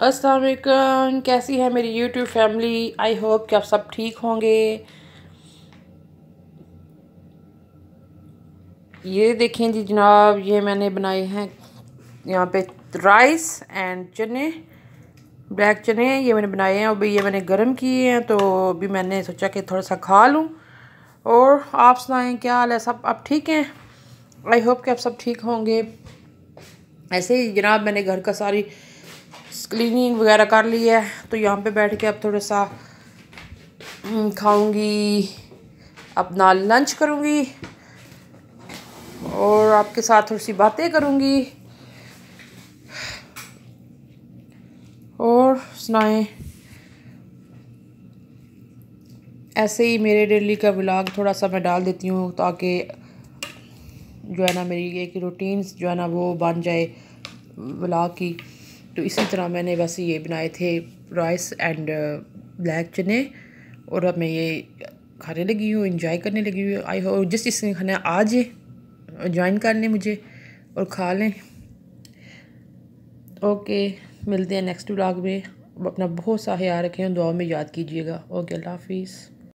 असलकम कैसी है मेरी यूट्यूब फैमिली आई होप कि आप सब ठीक होंगे ये देखें जी जनाब ये मैंने बनाए हैं यहाँ पे राइस एंड चने ब्लैक चने ये मैंने बनाए हैं अभी ये मैंने गर्म किए हैं तो अभी मैंने सोचा कि थोड़ा सा खा लूँ और आप सुनाएं क्या हाल है सब आप ठीक हैं आई होप कि आप सब ठीक होंगे ऐसे ही जनाब मैंने घर का सारी क्लीनिंग वगैरह कर ली है तो यहाँ पे बैठ के अब थोड़ा सा हम्म, खाऊंगी अपना लंच करूँगी और आपके साथ थोड़ी सी बातें करूँगी और सुनाएं ऐसे ही मेरे डेली का ब्लॉग थोड़ा सा मैं डाल देती हूँ ताकि जो है ना मेरी एक रूटीन जो है ना वो बन जाए ब्लॉग की तो इसी तरह मैंने बस ये बनाए थे राइस एंड ब्लैक चने और अब मैं ये खाने लगी हूँ इंजॉय करने लगी हुई आई हो जिस जिसने खाना आज ज्वाइन कर लें मुझे और खा लें ओके मिलते हैं नेक्स्ट व्लॉग में अपना बहुत सा ख्याल रखें दुआ में याद कीजिएगा ओके अल्लाह हाफिज़